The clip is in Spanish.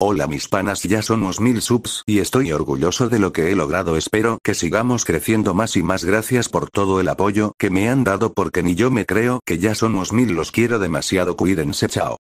Hola mis panas ya somos mil subs y estoy orgulloso de lo que he logrado espero que sigamos creciendo más y más gracias por todo el apoyo que me han dado porque ni yo me creo que ya somos mil los quiero demasiado cuídense chao.